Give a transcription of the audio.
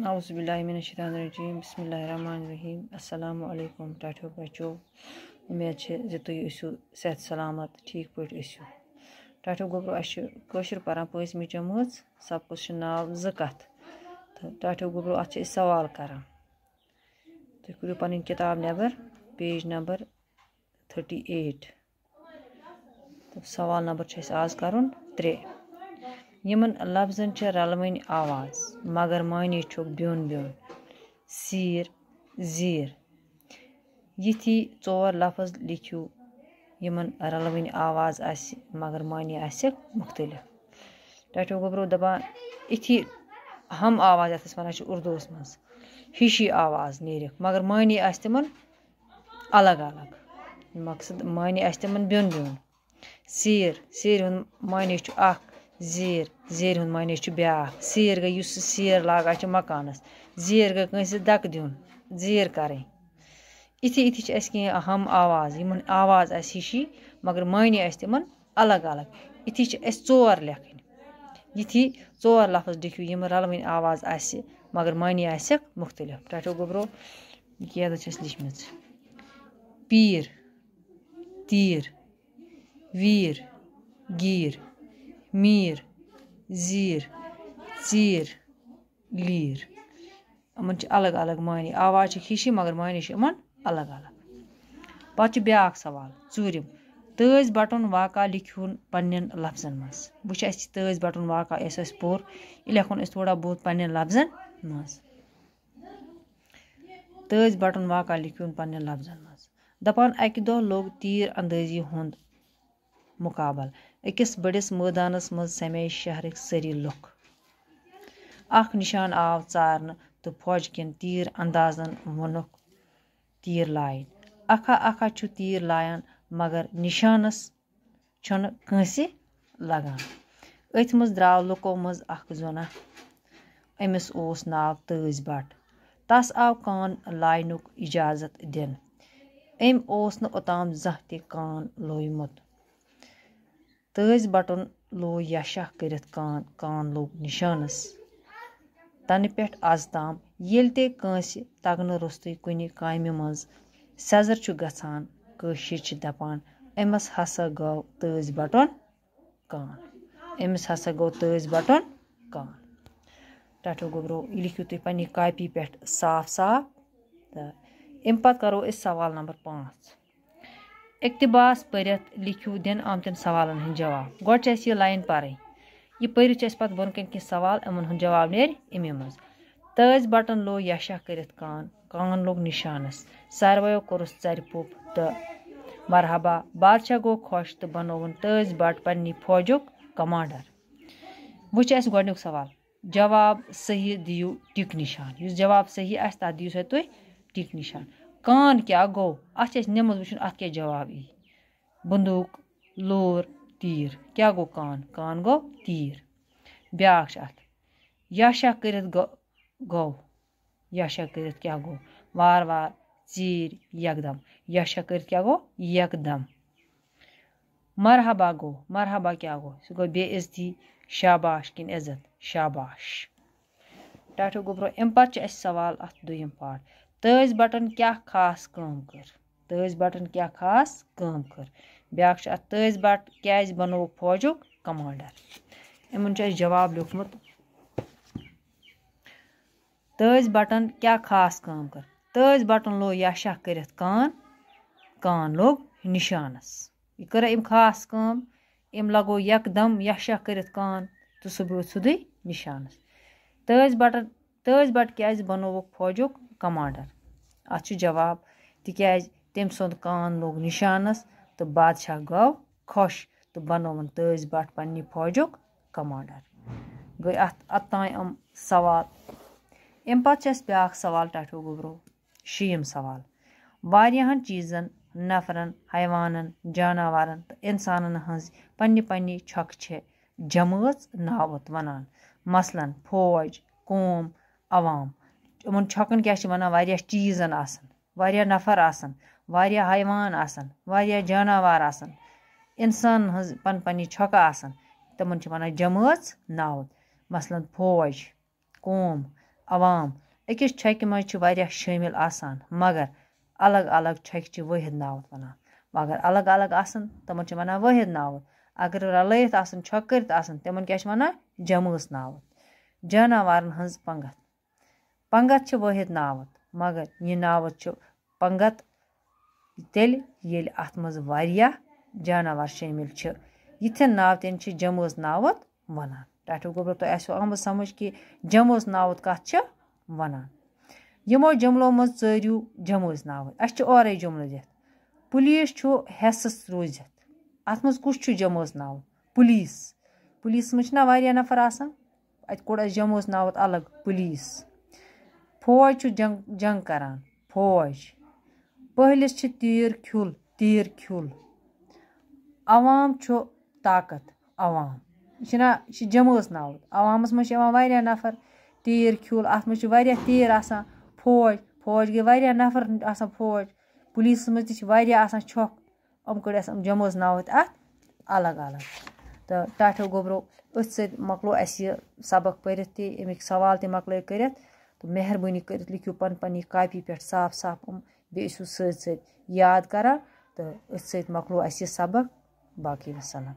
اعوذ باللہ من الشیطان الرجیم بسم اللہ الرحمن الرحیم السلام علیکم ٹاٹھو بچو امید اچھے زیتوی اسو سہت سلامت ٹھیک پوٹ اسو ٹاٹھو گو برو اشو کوشر پارا پویس میں جمعوز سب کو شناو زکت ٹاٹھو گو برو اچھے سوال کارا ترکلو پانی کتاب نیبر پیج نمبر تھرٹی ایٹ سوال نمبر چھے اس آز کارون ترے یِمن لفظن چھِ رَلوٕنۍ آواز مگر معنی چھُکھ بیوٚن بیوٚن سیٖر زیٖر یِتھی ژور لفظ لیٖکھِو یِمن رَلوٕنۍ آواز آسہِ مگر معنی آسٮ۪کھ مُختلف ٹاٹھیو گوٚبروو دَپان یِتھی ہم آواز یَتھ أسۍ وَنان چھِ اُردوٗوَس منٛز ہِشی آواز نیٖرِکھ مگر معنی آسہِ تِمن الگ الگ مقصد معنی آسہِ تِمن بیوٚن بیوٚن سیٖر سیٖر ہُنٛد معنی چھُ اکھ زیٖر زیرِ ہُنٛد معنی چھُ بیٛاکھ سیٖر گٔے یُس سُہ سیٖر لاگان چھِ مَکانَس زیٖر گٔے کٲنٛسہِ دَکہٕ دیُن زیٖر کَرٕنۍ یِتھی یِتھی چھِ اَسہِ کینٛہہ ہم آواز یِمَن آواز اَسہِ ہِشی مگر معنی اَسہِ تِمَن الگ الگ یِتھی چھِ اَسہِ ژور لٮ۪کھٕنۍ یِتھی ژور لفظ لیکھِو یِمہٕ رَلوٕنۍ آواز آسہِ مگر معنی آسٮ۪کھ مختلف ٹاٹھیو گوٚبرو یہِ کیٛاہ حظ چھِ اَسہِ لیچھمٕژ پیٖر تیٖر ویٖر گیٖر میر زیر الگ معنی آواز ہِشی مگر معنی چھِ یِمَن الگ الگ چھُ بیٛاکھ سوال ٹورم بَٹُن واقعہ لیکن پنٛنٮ۪ن لفظن وس تٹن واکہ اس پور یہ لکھون اسفظن مز بٹن واقعہ لیکن پنٛنٮ۪ن لفظن اَکہِ دۄہ لوٚگ تیٖر اَندٲزی ہُنٛد مقابل مٲدانَس بڑس سَمے مز سٲری لُکھ اَکھ نِشان آو ں تو فوج تیٖر تیر اندازن تیٖر تیر اَکھا اَکھا چھُ تیٖر لائن مگر نشانس لگان منٛز اَکھ لکو أمِس امس ناو تز بَٹ تَس آو کان اِجازت اجازت دن ام نہٕ اوٚتام زانٛہہ تہِ کان مت تز بَٹُن لوگ یا شاہ کران کان لوگ تَگنہٕ روٚستُے کُنہِ کامہِ منٛز روستہ چھُ گژھان کٲشِر چھِ دَپان أمِس ہسا گوٚو گز بَٹُن کان أمِس ہسا گوٚو بَٹُن کان گوٚبرو یہِ یہ تُہۍ پنٛنہِ کاپی پٮ۪ٹھ صاف صاف تہٕ اَمہِ پَتہٕ کَرو أسۍ سوال نمبر پانٛژھ اقتباس پٔرِتھ لیٖکھِو دِنہٕ آمتٮ۪ن سوالَن ہٕنٛدۍ جواب گۄڈٕ چھِ اَسہِ یہِ لایِن پَرٕنۍ یہِ پٔرِتھ چھِ اَسہِ پَتہٕ بۄن کَنۍ کینٛہہ سوال یِمَن ہُنٛد جواب نیرِ اَمی منٛز تٲج بَٹَن لوٚگ یشا کٔرِتھ کان کان لوٚگ نِشانَس ساروِیو کوٚرُس ژَرِ پوٚپ تہٕ مرحبا بادشاہ گوٚو خۄش تہٕ بَنووُن تٲج بَٹ پنٛنہِ فوجُک کَمانڈَر وۄنۍ چھِ اَسہِ گۄڈنیُک سوال جواب صحیح دِیِو ٹِک نِشان یُس جواب صحیح آسہِ تَتھ دِیِو سا تُہۍ ٹِک نِشان کان کیٛاہ گوٚو اَتھ چھِ اَسہِ نِمٕژ وٕچھُن اَتھ کیٛاہ جواب یی بنٛدوٗک لوٗر تیٖر کیٛاہ گوٚو کان کان گوٚو تیٖر بیٛاکھ چھِ اَتھ یاشا کٔرِتھ گوٚو یاشا کٔرِتھ کیٛاہ گوٚو وارٕ وارٕ ژیٖرۍ یَکدَم یاشا کٔرِتھ کیٛاہ گوٚو یَکدَم مرحبا گوٚو مرحبا کیٛاہ گوٚو سُہ گوٚو بے عزتی شاباش کِنۍ عزت شاباش ٹاٹھو گوٚبرو اَمہِ پَتہٕ چھِ اَسہِ سوال اَتھ دوٚیِم پاٹ تٲج بَٹَن کیٛاہ خاص کٲم کٔر تٲج بَٹَن کیٛاہ خاص کٲم کٔر بیٛاکھ چھُ اَتھ تٲج بَٹ کیٛازِ بَنووُکھ فوجُک کَمانڈَر یِمَن چھُ اَسہِ جواب لیوٚکھمُت تٲج بَٹَن کیٛاہ خاص کٲم کٔر تٲج بَٹَن لوٚگ یا شاہ کٔرِتھ کان کان لوٚگ نِشانَس یہِ کٔر أمۍ خاص کٲم أمۍ لَگو یَکدَم یا شاہ کٔرِتھ کان تہٕ سُہ بیوٗٹھ سیوٚدُے نِشانَس تٲج بَٹَن تٲج بَٹ کیٛازِ بَنووُکھ فوجُک کمانڈر اچھے جواب تک تم سند کان لوگ نشانس تو بادشاہ گو خوش تو بنون تز بٹ پنہ فوجک کمانڈر گئی ات اوتان سوال ام پہ بیاق سوال گرو شیم سوال چیزن نفرن حیوانن حیوان جانور انسان ہن پن پن چک ناوت ونان وثلاً فوج قوم عوام یِمَن چھۄکَن کیٛاہ چھِ وَنان واریاہ چیٖزَن آسان واریاہ نَفر آسان واریاہ حیوان آسان آسان واریاہ جاناوار ہٕنٛز پَن آیا چھۄکہٕ آسان تِمَن چھِ وَنان جمٲژ نا مثلاً فوج قوم عوام أکِس چھۄکہِ منٛز چھِ واریاہ شٲمِل آسان مگر الگ الگ چھۄکہِ چھِ وٲحِد وَنان مگر الگ الگ آسان تِمَن چھِ وَنان وٲحِد نات اگر رَلٲیِتھ آسان آسان چھۄکہٕ کٔرِتھ تِمَن کیٛاہ چھِ وَنان جمٲژ جمس جاناوارَن ہٕنٛز پنگت پنگت چھِ وحد ناوت مگر یہِ ناوت چھُ پنٛگت تیٚلہِ ییٚلہِ اَتھ منٛز واریاہ جاناوار شٲمِل چھِ یہ نعت پنگت چلے اتہیا وَنان شمل نعت کے جم نو گا تی آم سمجھ کہ جموس نات کنانو جملو مزو جم نا اس جمل دے پسس روزت اتھ جماس نا پلس پلس منہ وایا نفر اَسہِ جمٲژ ناوت الگ پُلیٖس فوج چھُ جنٛگ جنٛگ کَران فوج پٔہلِس چھِ تیٖر کھیُل تیٖر کھیُل عوام چھُ طاقت عوام یہِ یہِ چھِ جمٲژ یہ جمس نا عوامس مہا نفر چھِ واریاہ تیٖر آسان فوج فوج گئی واقع نفر کٔڑۍ اَسہِ یِم جمٲژ جمت اَتھ الگ الگ تہٕ ٹاٹھیو گوٚبرو أتھۍ سۭتۍ مۄکلو اَسہِ یہِ سبق پٔرِتھ تہِ اَمِکۍ سوال تہِ مۄکلٲے کٔرِتھ تہٕ مہربٲنی کٔرِتھ لیکھِو پَنٕنۍ پَنٕنۍ کاپی پٮ۪ٹھ صاف صاف یِم بیٚیہِ ٲسِو سۭتۍ سۭتۍ یاد کَران تہٕ أتھۍ سۭتۍ مۄکلو اَسہِ یہِ سبق باقٕے وَسلام